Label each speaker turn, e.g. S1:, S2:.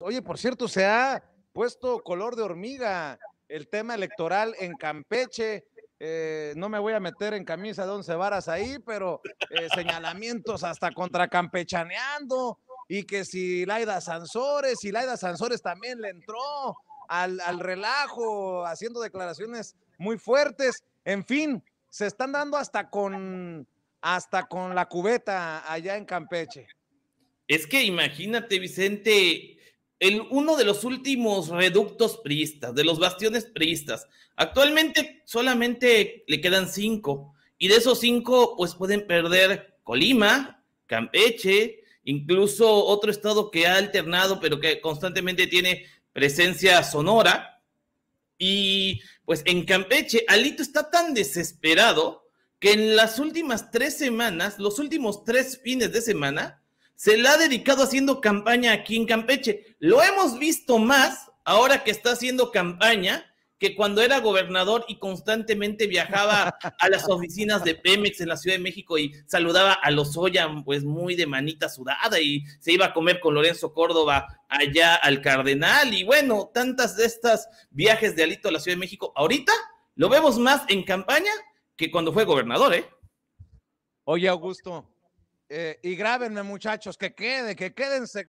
S1: Oye, por cierto, se ha puesto color de hormiga el tema electoral en Campeche. Eh, no me voy a meter en camisa de once varas ahí, pero eh, señalamientos hasta contra Campechaneando y que si Laida Sansores, y Laida Sansores también le entró al, al relajo haciendo declaraciones muy fuertes. En fin, se están dando hasta con, hasta con la cubeta allá en Campeche.
S2: Es que imagínate, Vicente, el, uno de los últimos reductos priistas, de los bastiones priistas. Actualmente solamente le quedan cinco, y de esos cinco, pues pueden perder Colima, Campeche, incluso otro estado que ha alternado, pero que constantemente tiene presencia sonora. Y pues en Campeche, Alito está tan desesperado que en las últimas tres semanas, los últimos tres fines de semana, se la ha dedicado haciendo campaña aquí en Campeche. Lo hemos visto más ahora que está haciendo campaña que cuando era gobernador y constantemente viajaba a las oficinas de Pemex en la Ciudad de México y saludaba a los Ollam, pues muy de manita sudada, y se iba a comer con Lorenzo Córdoba allá al Cardenal, y bueno, tantas de estas viajes de Alito a la Ciudad de México, ahorita lo vemos más en campaña que cuando fue gobernador, ¿eh? Oye, Augusto,
S1: eh, y grábenme, muchachos, que quede, que quédense